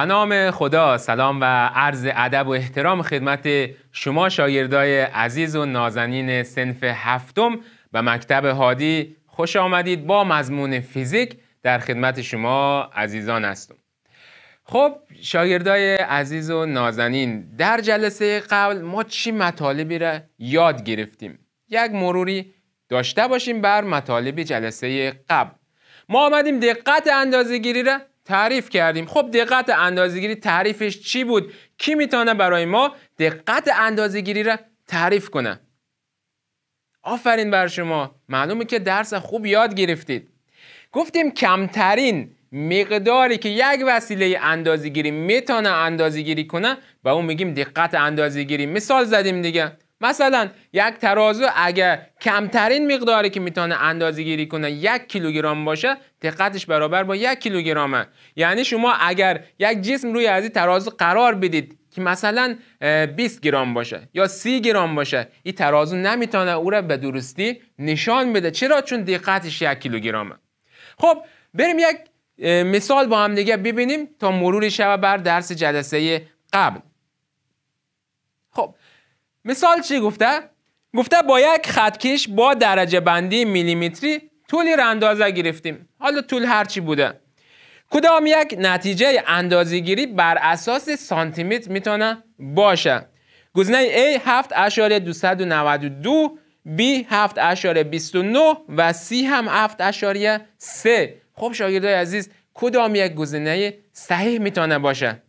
به نام خدا سلام و عرض ادب و احترام خدمت شما شاگردای عزیز و نازنین سنف هفتم و مکتب هادی خوش آمدید با مضمون فیزیک در خدمت شما عزیزان هستم خب شاگردای عزیز و نازنین در جلسه قبل ما چی مطالبی را یاد گرفتیم یک مروری داشته باشیم بر مطالب جلسه قبل ما آمدیم دقت گیری را تعریف کردیم خب دقت اندازگیری تعریفش چی بود کی میتونه برای ما دقت اندازگیری را تعریف کنه آفرین بر شما معلومه که درس خوب یاد گرفتید گفتیم کمترین مقداری که یک وسیله اندازهگیری میتونه اندازگیری کنه به اون میگیم دقت اندازگیری. مثال زدیم دیگه مثلا یک ترازو اگر کمترین مقداری که میتونه اندازه گیری کنه یک کیلوگرم باشه دقتش برابر با یک کیلوگرمه یعنی شما اگر یک جسم روی از این ترازو قرار بدید که مثلا 20 گرم باشه یا 30 گرم باشه این ترازو نمیتونه او را به درستی نشان بده چرا چون دقتش یک کیلوگرمه خب بریم یک مثال با هم دیگه ببینیم تا مرور شب بر درس جلسه قبل مثال چی گفته؟ گفته با یک خطکش با درجه بندی میلیمتری طولی را اندازه گرفتیم حالا طول هرچی بوده کدام یک نتیجه اندازه گیری بر اساس سانتیمتر میتونه باشه گزینه A 7.292 B 7.29 و C هم 7.3 خب شاگردای عزیز کدام یک گزینه صحیح میتونه باشه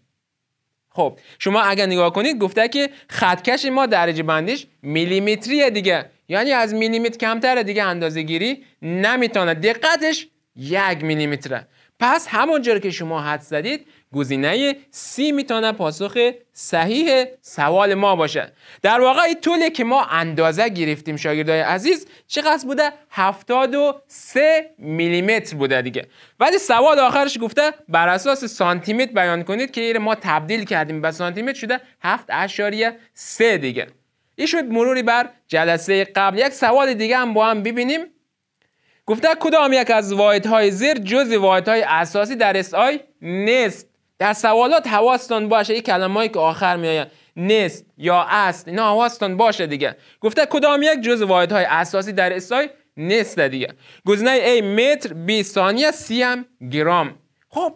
خب شما اگر نگاه کنید گفته که خطکش ما درجه بندیش میلیمتریه دیگه یعنی از میلیمتر کمتره دیگه اندازه گیری نمیتونه دقتش یک میلیمتره پس جور که شما حد زدید گزینه سی میتونه پاسخ صحیح سوال ما باشه در واقع این طولی که ما اندازه گرفتیم شاگردای عزیز چقدر بوده 73 میلیمتر بوده دیگه ولی سوال آخرش گفته بر اساس سانتیمتر بیان کنید که ما تبدیل کردیم به سانتیمتر شده 7.3 دیگه این شد مروری بر جلسه قبل یک سوال دیگه هم با هم ببینیم گفته کدام یک از واحدهای زیر جز واحدهای اساسی در اس آی نیست در سوالات حواستان باشه این کلمه‌ای که آخر میآید نیست یا است اینا حواستان باشه دیگه گفته کدام یک جز واحدهای اساسی در اس آی نیست دیگه گزینه ای متر بی ثانیه C هم گرم خب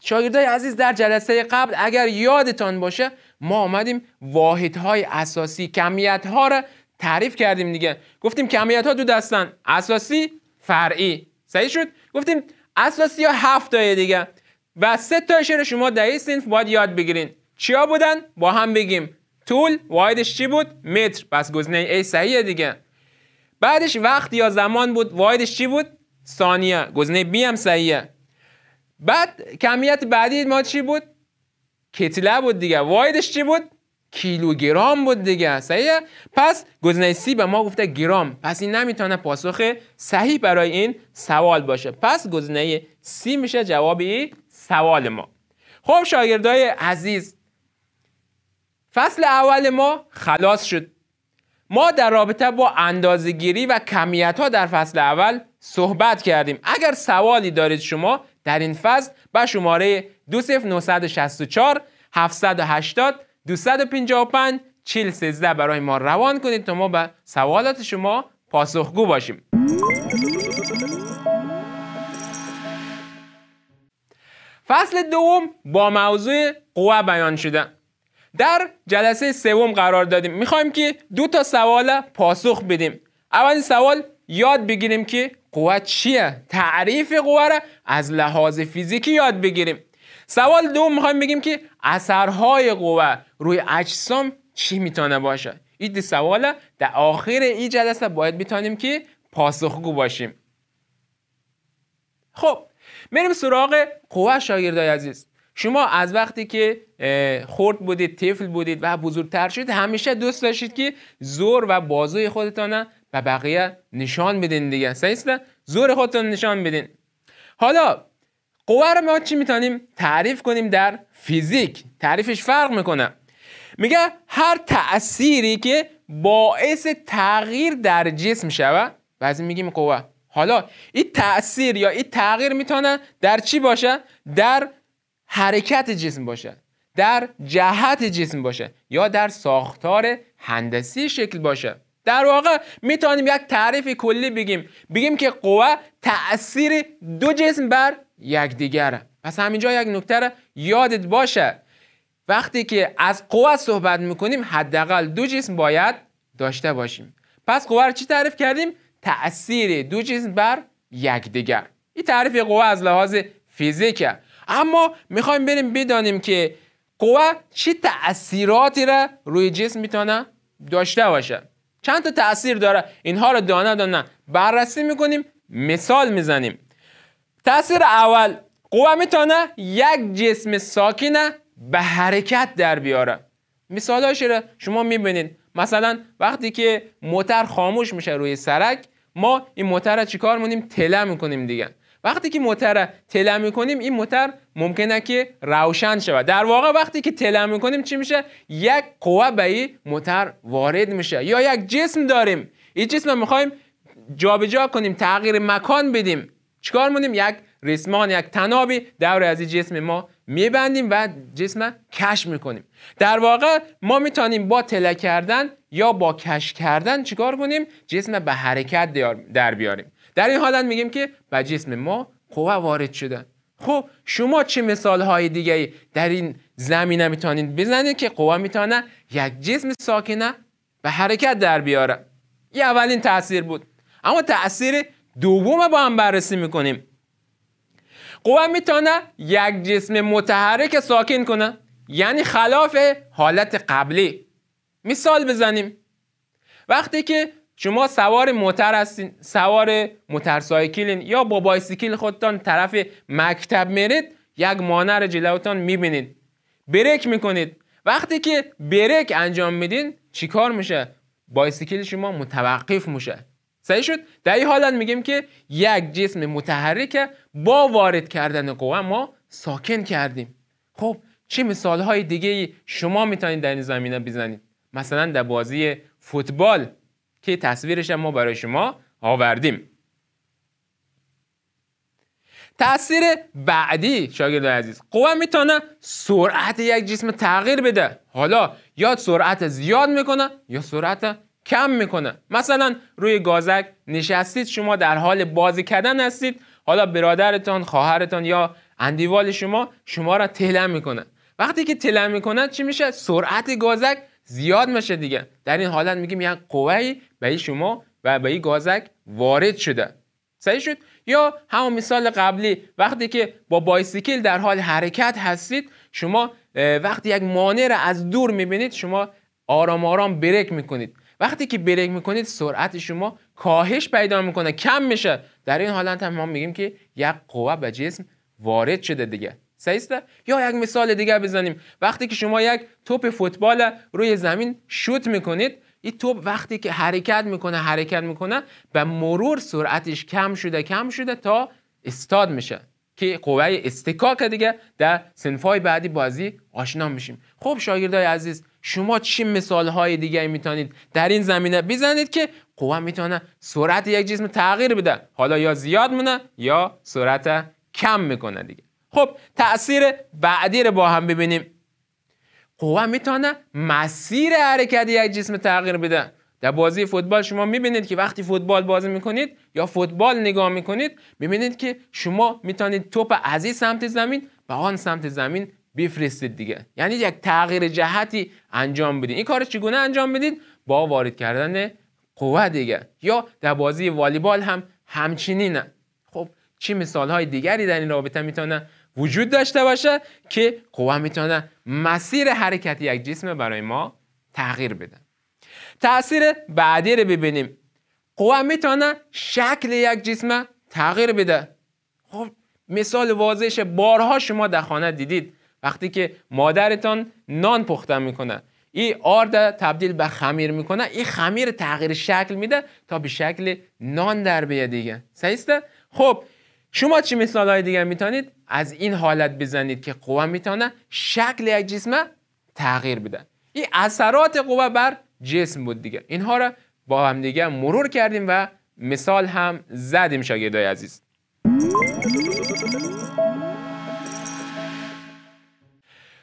شاگردای عزیز در جلسه قبل اگر یادتان باشه ما آمدیم واحدهای اساسی کمیت ها را تعریف کردیم دیگه گفتیم کمیت ها دو دستن اساسی فرعی صحیح شد گفتیم اساسی یا هفت تایه دیگه و سه تا شعر شما در این سنف باید یاد بگیرین چیا بودن با هم بگیم طول وایدش چی بود متر پس گزینه ای صحیحه دیگه بعدش وقت یا زمان بود وایدش چی بود ثانیه گزینه B هم صحیحه بعد کمیت بعدی ما چی بود کتله بود دیگه وایدش چی بود کیلوگرم بود دیگه صحیح پس گزینه سی به ما گفته گرام پس این نمیتونه پاسخ صحیح برای این سوال باشه پس گزینه سی میشه جواب سوال ما خب شاگردای عزیز فصل اول ما خلاص شد ما در رابطه با اندازگیری و کمیت ها در فصل اول صحبت کردیم اگر سوالی دارید شما در این فصل به شماره 20964 780 255 چیل سزده برای ما روان کنید تا ما به سوالات شما پاسخگو باشیم فصل دوم با موضوع قوه بیان شده در جلسه سوم قرار دادیم میخوایم که دو تا سوال پاسخ بدیم اولین سوال یاد بگیریم که قوه چیه تعریف قوه را از لحاظ فیزیکی یاد بگیریم سوال دوم میخوایم بگیم که اثرهای قوه روی اجسام چی میتونه باشه این سوال در آخر این جلسه باید میتونیم که پاسخگو باشیم خب میریم سراغ قوه شاگردای عزیز شما از وقتی که خرد بودید طفل بودید و بزرگتر شدید همیشه دوست داشتید که زور و بازوی خودتان و بقیه نشان بدین دیگه سیسته زور خودتون نشان بدین حالا قوه رو ما چی میتونیم تعریف کنیم در فیزیک تعریفش فرق میکنه میگه هر تأثیری که باعث تغییر در جسم شوه این میگیم قوه حالا این تأثیر یا این تغییر میتونه در چی باشه در حرکت جسم باشه در جهت جسم باشه یا در ساختار هندسی شکل باشه در واقع میتونیم یک تعریف کلی بگیم بگیم که قوه تأثیر دو جسم بر یکدیگر پس همینجا یک نکته یادت باشه وقتی که از قوه صحبت میکنیم حداقل دو جسم باید داشته باشیم پس قوه رو چی تعریف کردیم تاثیر دو جسم بر یکدیگر این تعریف قوه از لحاظ فیزیکه اما میخوایم بریم بدانیم که قوه چه تاثیراتی را روی جسم میتونه داشته باشه چند تا تاثیر داره اینها رو دانه دانه بررسی میکنیم مثال میزنیم تاثیر اول قوه میتونه یک جسم ساکنه به حرکت در بیاره مثالهاش رو شما میبینید مثلا وقتی که موتر خاموش میشه روی سرک ما این موتر رو چیکار مونیم تله میکنیم دیگه وقتی که موتر رو تله میکنیم این موتر ممکنه که روشن شود در واقع وقتی که تله میکنیم چی میشه یک قوه به این موتر وارد میشه یا یک جسم داریم این جسم رو میخوایم جابجا کنیم تغییر مکان بدیم چیکار کنیم؟ یک ریسمان یک تنابی دور از این جسم ما میبندیم و جسم کش میکنیم در واقع ما میتونیم با تله کردن یا با کش کردن چیکار کنیم جسم به حرکت در بیاریم در این حالت میگیم که به جسم ما قوه وارد شده خب شما چه مثال های دیگه در این زمینه میتونید بزنید که قوه میتونه یک جسم ساکنه به حرکت در بیاره این اولین تاثیر بود اما تاثیر دوم با هم بررسی میکنیم قوه میتونه یک جسم متحرک ساکن کنه یعنی خلاف حالت قبلی مثال بزنیم وقتی که شما سوار موتر هستین سوار موترسایکلین یا با بایسیکل خودتان طرف مکتب میرید یک مانع جلوتان میبینید بریک میکنید وقتی که بریک انجام میدین چیکار میشه بایسیکل شما متوقف میشه صحیح شد در این حالت میگیم که یک جسم متحرک با وارد کردن قوه ما ساکن کردیم خب چه مثال های دیگه شما میتونید در این زمینه بزنید مثلا در بازی فوتبال که تصویرش ما برای شما آوردیم تاثیر بعدی شاگرد عزیز قوه میتونه سرعت یک جسم تغییر بده حالا یا سرعت زیاد میکنه یا سرعت کم میکنه مثلا روی گازک نشستید شما در حال بازی کردن هستید حالا برادرتان خواهرتان یا اندیوال شما شما را تله میکنه وقتی که تله میکنه چی میشه سرعت گازک زیاد میشه دیگه در این حالت میگیم یک قوه به شما و به این گازک وارد شده صحیح شد یا همون مثال قبلی وقتی که با بایسیکل در حال حرکت هستید شما وقتی یک مانع را از دور میبینید شما آرام آرام بریک میکنید وقتی که بریک میکنید سرعت شما کاهش پیدا میکنه کم میشه در این حالت هم ما میگیم که یک قوه به جسم وارد شده دیگه سیسته؟ یا یک مثال دیگه بزنیم وقتی که شما یک توپ فوتبال روی زمین شوت میکنید این توپ وقتی که حرکت میکنه حرکت میکنه به مرور سرعتش کم شده کم شده تا استاد میشه که قوه خب استکاک دیگه در سنفای بعدی بازی آشنا میشیم خب شاگردای عزیز شما چی مثال های دیگه میتونید در این زمینه بزنید که قوه میتونه سرعت یک جسم تغییر بده حالا یا زیاد مونه یا سرعت کم میکنه دیگه خب تاثیر بعدی رو با هم ببینیم قوه میتونه مسیر حرکت یک جسم تغییر بده در بازی فوتبال شما میبینید که وقتی فوتبال بازی میکنید یا فوتبال نگاه میکنید میبینید که شما میتونید توپ از این سمت زمین به آن سمت زمین بفرستید دیگه یعنی یک تغییر جهتی انجام بدید این کار چگونه انجام بدید با وارد کردن قوه دیگه یا در بازی والیبال هم همچنینه خب چه مثال های دیگری در این رابطه میتونه وجود داشته باشه که قوه میتونه مسیر حرکتی یک جسم برای ما تغییر بده تأثیر بعدی رو ببینیم قوه میتونه شکل یک جسم تغییر بده خب مثال واضحش بارها شما در خانه دیدید وقتی که مادرتان نان پخته میکنه این آرد تبدیل به خمیر میکنه این خمیر تغییر شکل میده تا به شکل نان در بیاد دیگه سعیسته خب شما چی مثال های دیگه میتونید از این حالت بزنید که قوه میتونه شکل یک جسم تغییر بده این اثرات قوه بر جسم بود دیگه اینها را با همدیگه مرور کردیم و مثال هم زدیم شاگردای عزیز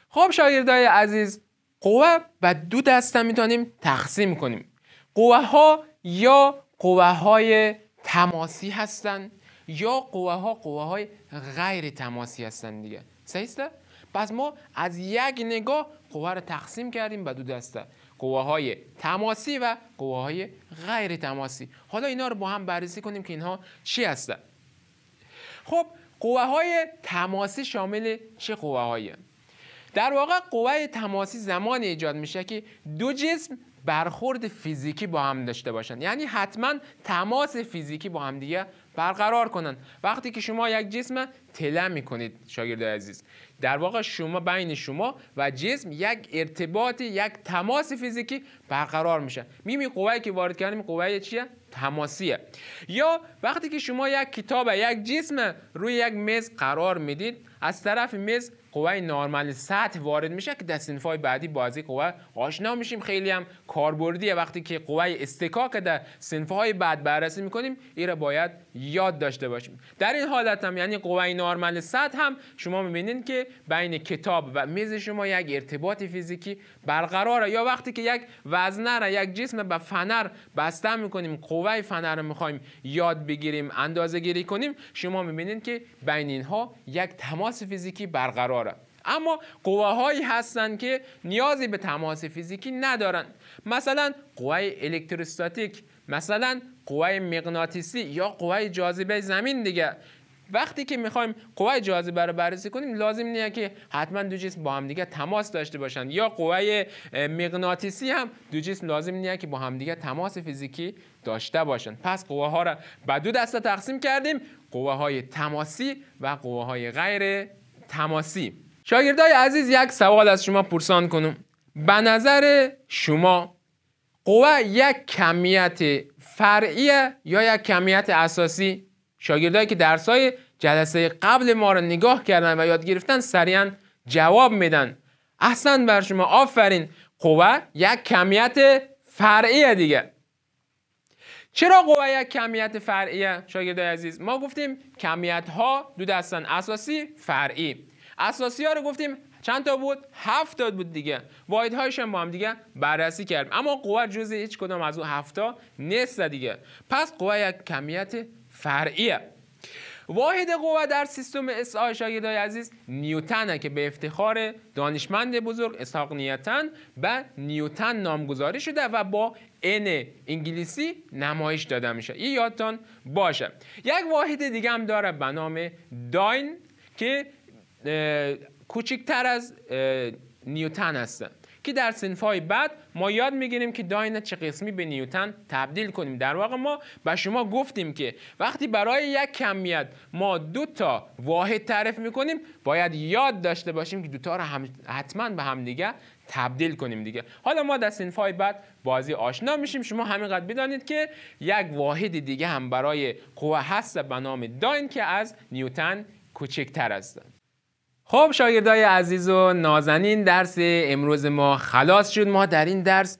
خب شاگردای عزیز قوه و دو دسته میتونیم تقسیم کنیم قوه ها یا قوه های تماسی هستند یا قوه ها قوه های غیر تماسی هستند دیگه صحیح پس ما از یک نگاه قوه رو تقسیم کردیم به دو دسته های تماسی و های غیر تماسی حالا اینا رو با هم بررسی کنیم که اینها چی هستن خب های تماسی شامل چه های؟ در واقع قوه تماسی زمانی ایجاد میشه که دو جسم برخورد فیزیکی با هم داشته باشن یعنی حتما تماس فیزیکی با هم دیگه برقرار کنن وقتی که شما یک جسم تله میکنید شاگرد عزیز در واقع شما بین شما و جسم یک ارتباط یک تماس فیزیکی برقرار میشه میمی قوایی که وارد کردیم قوه چیه تماسیه یا وقتی که شما یک کتاب یک جسم روی یک میز قرار میدید از طرف میز قوه نارمال سطح وارد میشه که در سنفای بعدی بازی قوه آشنا میشیم خیلی هم کاربردیه وقتی که قوه استکاک در های بعد بررسی میکنیم این باید یاد داشته باشیم در این حالت هم یعنی قوه نارمل صد هم شما میبینید که بین کتاب و میز شما یک ارتباط فیزیکی برقراره یا وقتی که یک وزنه را یک جسم به فنر بسته میکنیم قوه فنر رو میخوایم یاد بگیریم اندازه گیری کنیم شما میبینید که بین اینها یک تماس فیزیکی برقراره اما قوه هایی هستند که نیازی به تماس فیزیکی ندارند مثلا قوه الکتروستاتیک مثلا قوه مغناطیسی یا قوه جاذبه زمین دیگه وقتی که میخوایم قوه جاذبه رو بررسی کنیم لازم نیه که حتما دو جسم با همدیگه تماس داشته باشند یا قوه مغناطیسی هم دو جسم لازم نیه که با همدیگه تماس فیزیکی داشته باشن پس ها رو به دو دسته تقسیم کردیم های تماسی و های غیر تماسی شاگردای عزیز یک سوال از شما پرسان کنم به نظر شما قوه یک کمیت فرعیه یا یک کمیت اساسی شاگردهایی که درسای جلسه قبل ما رو نگاه کردن و یاد گرفتن سریعا جواب میدن احسن بر شما آفرین قوه یک کمیت فرعیه دیگه چرا قوه یک کمیت فرعیه شاگردای عزیز ما گفتیم کمیت ها دو دستن اساسی فرعی اساسی ها رو گفتیم چند تا بود تا بود دیگه واحد هایش هم با هم دیگه بررسی کردیم اما قوه جز هیچ کدام از اون تا نیست دیگه پس قوه یک کمیت فرعیه واحد قوه در سیستم اس آی شاگردای عزیز نیوتنه که به افتخار دانشمند بزرگ اسحاق نیوتن به نیوتن نامگذاری شده و با ان انگلیسی نمایش داده میشه این یادتان باشه یک واحد دیگه هم داره به نام داین که کوچکتر از نیوتن هستن که در های بعد ما یاد میگیریم که داین چه قسمی به نیوتن تبدیل کنیم در واقع ما به شما گفتیم که وقتی برای یک کمیت ما دو تا واحد تعریف میکنیم باید یاد داشته باشیم که دوتا رو هم حتما به هم دیگه تبدیل کنیم دیگه حالا ما در های بعد بازی آشنا میشیم شما همینقدر بدانید که یک واحد دیگه هم برای قوه هست به نام داین که از نیوتن کوچکتر است. خب شاگردای عزیز و نازنین درس امروز ما خلاص شد ما در این درس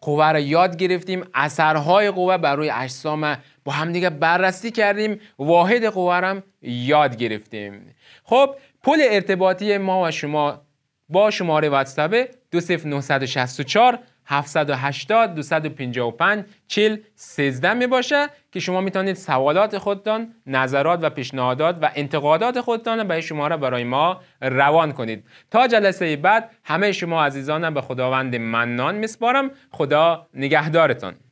قوه را یاد گرفتیم اثرهای قوه بر روی اجسام با دیگه بررسی کردیم واحد قوه را یاد گرفتیم خب پل ارتباطی ما و شما با شماره واتساپ 20964 780 255 40 13 می باشه که شما میتونید سوالات خودتان، نظرات و پیشنهادات و انتقادات خودتان به شما را برای ما روان کنید. تا جلسه بعد همه شما عزیزانم به خداوند منان میسپارم. خدا نگهدارتان.